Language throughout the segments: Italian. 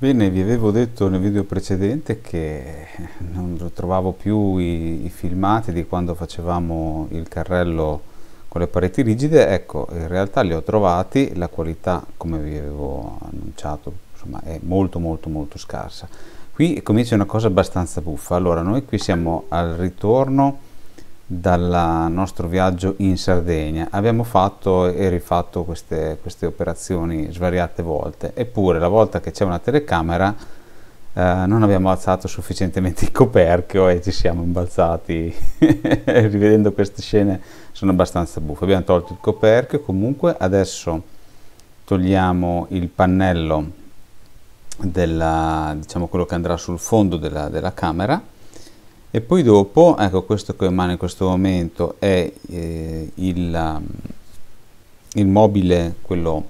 Bene, vi avevo detto nel video precedente che non trovavo più i, i, filmati di quando facevamo il carrello con le pareti rigide, ecco, in realtà li ho trovati, la qualità, come vi avevo annunciato, insomma, è molto molto molto scarsa. Qui comincia una cosa abbastanza buffa, allora noi qui siamo al ritorno dal nostro viaggio in Sardegna. Abbiamo fatto e rifatto queste, queste operazioni svariate volte, eppure la volta che c'è una telecamera eh, non abbiamo alzato sufficientemente il coperchio e ci siamo imbalzati. Rivedendo queste scene sono abbastanza buffe. Abbiamo tolto il coperchio, comunque adesso togliamo il pannello della, diciamo quello che andrà sul fondo della, della camera e poi dopo ecco questo che rimane in questo momento è eh, il, um, il, mobile quello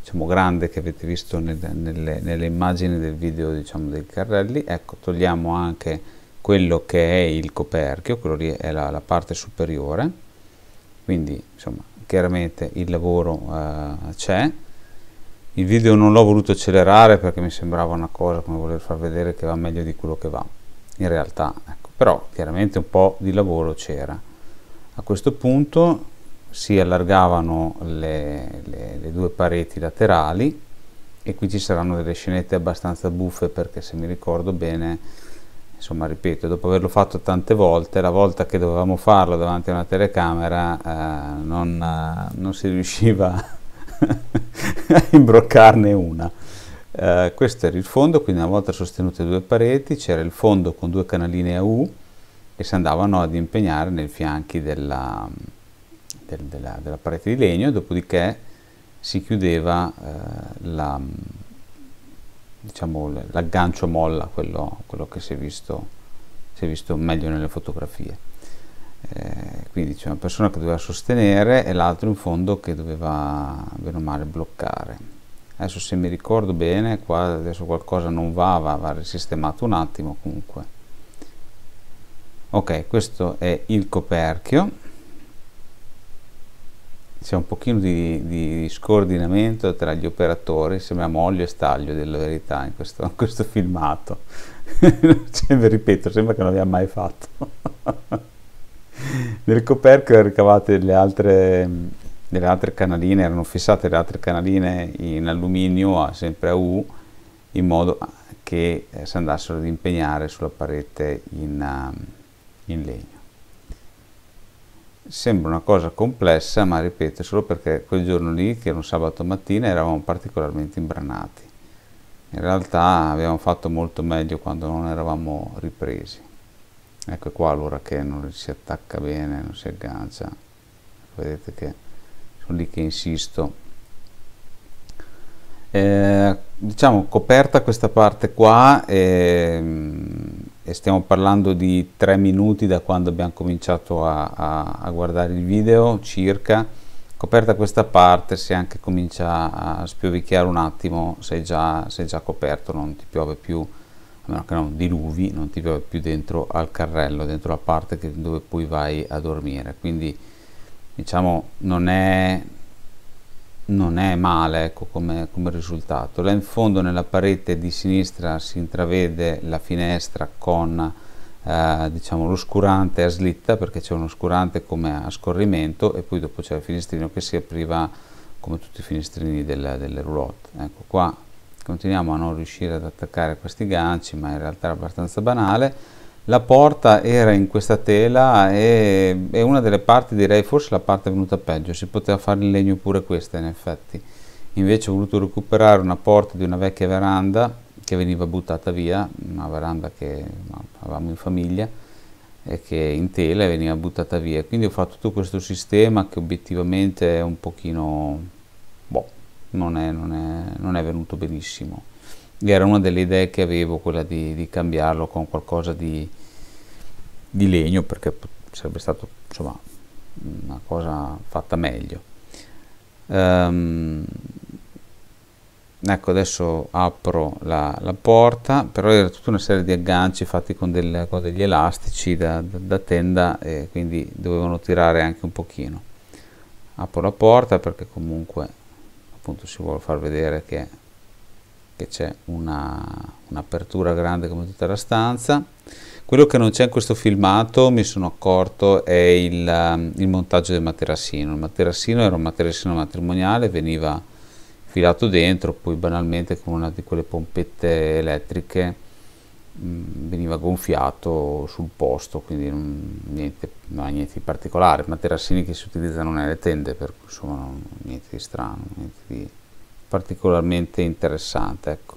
diciamo grande che avete visto nel, nelle, nelle, immagini del video diciamo dei carrelli ecco togliamo anche quello che è il coperchio quello lì è la, la parte superiore quindi insomma chiaramente il lavoro eh, c'è il video non l'ho voluto accelerare perché mi sembrava una cosa come voler far vedere che va meglio di quello che va in realtà ecco però chiaramente un po' di lavoro c'era. A questo punto si allargavano le, le, le due pareti laterali e qui ci saranno delle scenette abbastanza buffe perché se mi ricordo bene, insomma ripeto, dopo averlo fatto tante volte, la volta che dovevamo farlo davanti a una telecamera eh, non, eh, non si riusciva a imbroccarne una. Eh, questo era il fondo, quindi una volta sostenute due pareti c'era il fondo con due canaline a U che si andavano ad impegnare nei fianchi della, del, della, della parete di legno, dopodiché si chiudeva eh, la, diciamo, l'aggancio molla, quello, quello, che si è, visto, si è visto meglio nelle fotografie. Eh, quindi c'è una persona che doveva sostenere e l'altro in fondo che doveva bene o male bloccare adesso se mi ricordo bene qua adesso qualcosa non va va, va risistemato un attimo comunque ok questo è il coperchio c'è un pochino di, di, scordinamento tra gli operatori sembra moglie e staglio della verità in questo, in questo filmato sembra, cioè, ripeto sembra che non l'abbia mai fatto nel coperchio ricavate le altre delle altre canaline, erano fissate le altre canaline in alluminio sempre a U in modo che eh, si andassero ad impegnare sulla parete in, eh, in legno. Sembra una cosa complessa, ma ripeto, solo perché quel giorno lì, che era un sabato mattina, eravamo particolarmente imbranati. In realtà abbiamo fatto molto meglio quando non eravamo ripresi. Ecco qua allora che non si attacca bene, non si aggancia. Vedete che lì che insisto eh, diciamo coperta questa parte qua eh, e stiamo parlando di tre minuti da quando abbiamo cominciato a, a, a guardare il video circa coperta questa parte se anche comincia a spiovicchiare un attimo sei già, sei già coperto non ti piove più a meno che non diluvi non ti piove più dentro al carrello dentro la parte che, dove poi vai a dormire quindi diciamo non è, non è male ecco, come, come risultato là in fondo nella parete di sinistra si intravede la finestra con eh, diciamo l'oscurante a slitta perché c'è un oscurante come a scorrimento e poi dopo c'è il finestrino che si apriva come tutti i finestrini del, delle roulotte ecco qua continuiamo a non riuscire ad attaccare questi ganci ma in realtà è abbastanza banale la porta era in questa tela e è una delle parti, direi forse la parte è venuta peggio, si poteva fare in legno pure questa in effetti. Invece ho voluto recuperare una porta di una vecchia veranda che veniva buttata via, una veranda che no, avevamo in famiglia e che in tela veniva buttata via. Quindi ho fatto tutto questo sistema che obiettivamente è un pochino, boh, non è, non è, non è venuto benissimo era una delle idee che avevo, quella di, di cambiarlo con qualcosa di, di, legno, perché sarebbe stato insomma una cosa fatta meglio. Um, ecco adesso apro la, la, porta, però era tutta una serie di agganci fatti con, del, con degli elastici da, da, da tenda e quindi dovevano tirare anche un pochino. Apro la porta perché comunque appunto si vuole far vedere che che c'è un'apertura grande come tutta la stanza quello che non c'è in questo filmato mi sono accorto è il, um, il, montaggio del materassino il materassino era un materassino matrimoniale veniva filato dentro poi banalmente con una di quelle pompette elettriche mh, mm, veniva gonfiato sul posto quindi non, niente, non niente di particolare materassini che si utilizzano nelle tende per cui insomma non, niente di strano niente di particolarmente interessante. Ecco.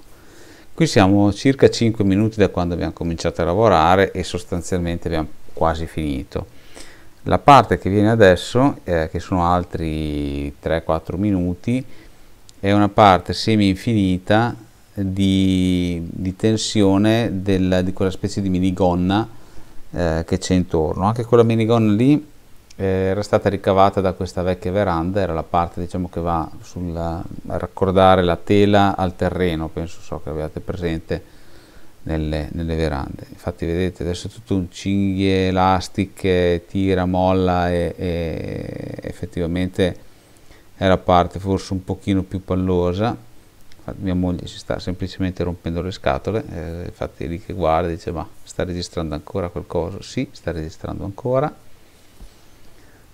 Qui siamo circa 5 minuti da quando abbiamo cominciato a lavorare e sostanzialmente abbiamo quasi finito. La parte che viene adesso, eh, che sono altri 3-4 minuti, è una parte semi-infinita di, di, tensione del, di quella specie di minigonna eh, che c'è intorno. Anche quella minigonna lì eh, era stata ricavata da questa vecchia veranda, era la parte diciamo, che va sulla, a raccordare la tela al terreno, penso so che abbiate presente nelle, nelle verande. Infatti vedete adesso è tutto un cinghie elastiche, tira, molla e, e effettivamente è la parte forse un pochino più pallosa. Infatti, mia moglie si sta semplicemente rompendo le scatole, eh, infatti lì che guarda e dice ma sta registrando ancora qualcosa? Sì, sta registrando ancora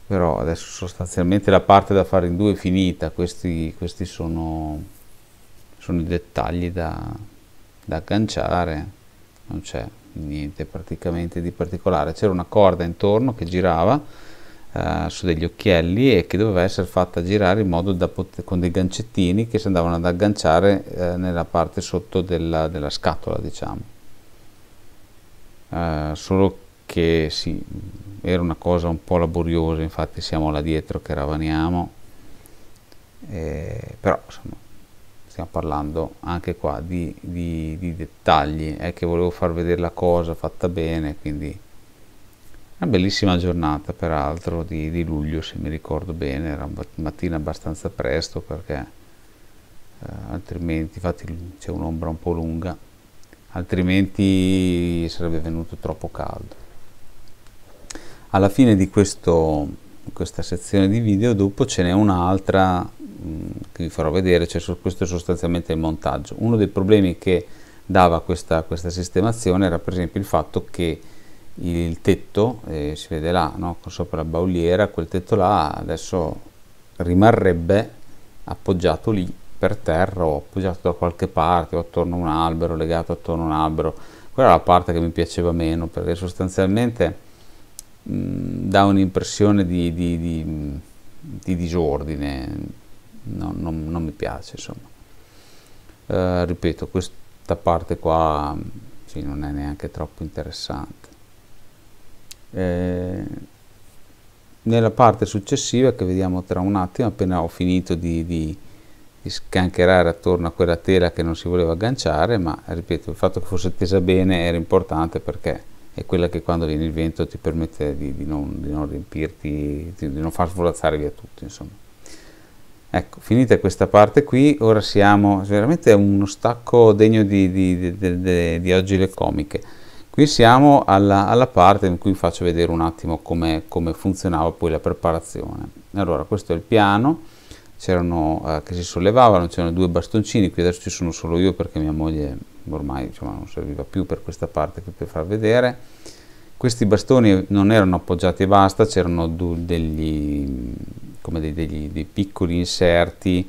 però adesso sostanzialmente la parte da fare in due è finita, questi, questi sono, sono, i dettagli da, da agganciare, non c'è niente praticamente di particolare, c'era una corda intorno che girava eh, su degli occhielli e che doveva essere fatta girare in modo da poter, con dei gancettini che si andavano ad agganciare eh, nella parte sotto della, della scatola diciamo. Eh, solo che sì, era una cosa un po' laboriosa, infatti siamo là dietro che ravaniamo, eh, però insomma, stiamo parlando anche qua di, di, di dettagli, è che volevo far vedere la cosa fatta bene, quindi una bellissima giornata peraltro di, di luglio se mi ricordo bene, era mattina abbastanza presto perché eh, altrimenti, infatti c'è un'ombra un po' lunga, altrimenti sarebbe venuto troppo caldo alla fine di questo, questa sezione di video dopo ce n'è un'altra mh, che vi farò vedere, cioè questo è sostanzialmente il montaggio. Uno dei problemi che dava questa, questa sistemazione era per esempio il fatto che il tetto, eh, si vede là, no? sopra la bauliera, quel tetto là adesso rimarrebbe appoggiato lì per terra o appoggiato da qualche parte o attorno a un albero, legato attorno a un albero. Quella era la parte che mi piaceva meno perché sostanzialmente dà un'impressione di, di, di, di, disordine, no, non, non, mi piace insomma. Eh, ripeto, questa parte qua sì, non è neanche troppo interessante. Eh, nella parte successiva che vediamo tra un attimo, appena ho finito di scancherare attorno a quella tela che non si voleva agganciare, ma ripeto, il fatto che fosse tesa bene era importante perché è quella che quando viene il vento ti permette di, di, non, di non, riempirti, di, di non far svolazzare via tutto, insomma. Ecco, finita questa parte qui, ora siamo, veramente è uno stacco degno di, oggi le comiche. Qui siamo alla, alla, parte in cui faccio vedere un attimo come, come funzionava poi la preparazione. Allora, questo è il piano, c'erano eh, che si sollevavano, c'erano due bastoncini, qui adesso ci sono solo io perché mia moglie ormai insomma, non serviva più per questa parte che per far vedere. Questi bastoni non erano appoggiati e basta, c'erano degli, dei, degli, dei, piccoli inserti,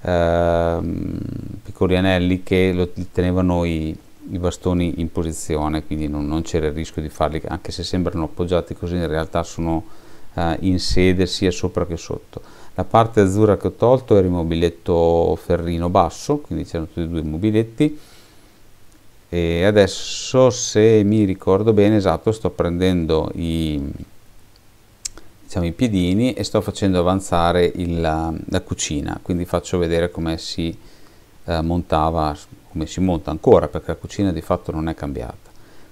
ehm, piccoli anelli che lo, tenevano i, i, bastoni in posizione, quindi non, non c'era il rischio di farli, anche se sembrano appoggiati così, in realtà sono eh, in sede sia sopra che sotto. La parte azzurra che ho tolto era il mobiletto ferrino basso, quindi c'erano tutti e due i mobiletti, e adesso se mi ricordo bene esatto sto prendendo i, diciamo, i piedini e sto facendo avanzare il, la, la, cucina quindi faccio vedere come si eh, montava come si monta ancora perché la cucina di fatto non è cambiata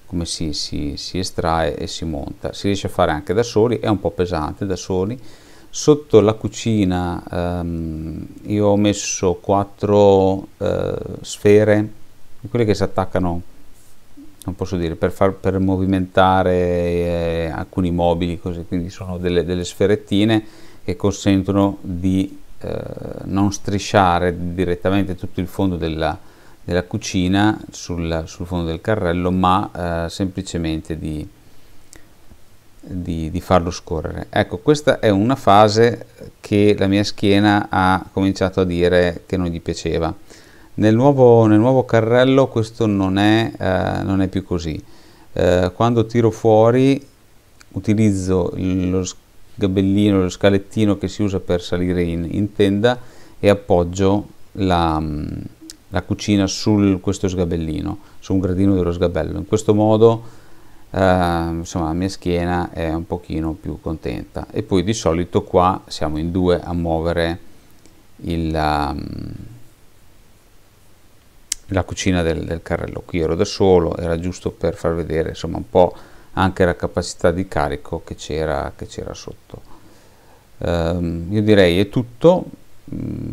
come si, si, si estrae e si monta si riesce a fare anche da soli è un po' pesante da soli sotto la cucina ehm, io ho messo quattro eh, sfere quelli che si attaccano, non posso dire, per, far, per movimentare eh, alcuni mobili, così, quindi sono delle, delle sferettine che consentono di eh, non strisciare direttamente tutto il fondo della, della cucina sul, sul, fondo del carrello, ma eh, semplicemente di, di, di, farlo scorrere. Ecco, questa è una fase che la mia schiena ha cominciato a dire che non gli piaceva nel nuovo, nel nuovo carrello questo non è, eh, non è più così. Eh, quando tiro fuori utilizzo lo sgabellino, lo scalettino che si usa per salire in, in tenda e appoggio la, mm, la, cucina su questo sgabellino, su un gradino dello sgabello. In questo modo eh, insomma, la mia schiena è un pochino più contenta. E poi di solito qua siamo in due a muovere il... Um, la cucina del, del, carrello. Qui ero da solo, era giusto per far vedere insomma un po' anche la capacità di carico che c'era, sotto. Ehm, io direi è tutto, mm,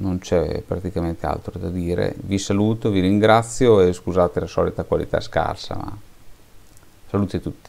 non c'è praticamente altro da dire. Vi saluto, vi ringrazio e scusate la solita qualità scarsa, ma saluti a tutti.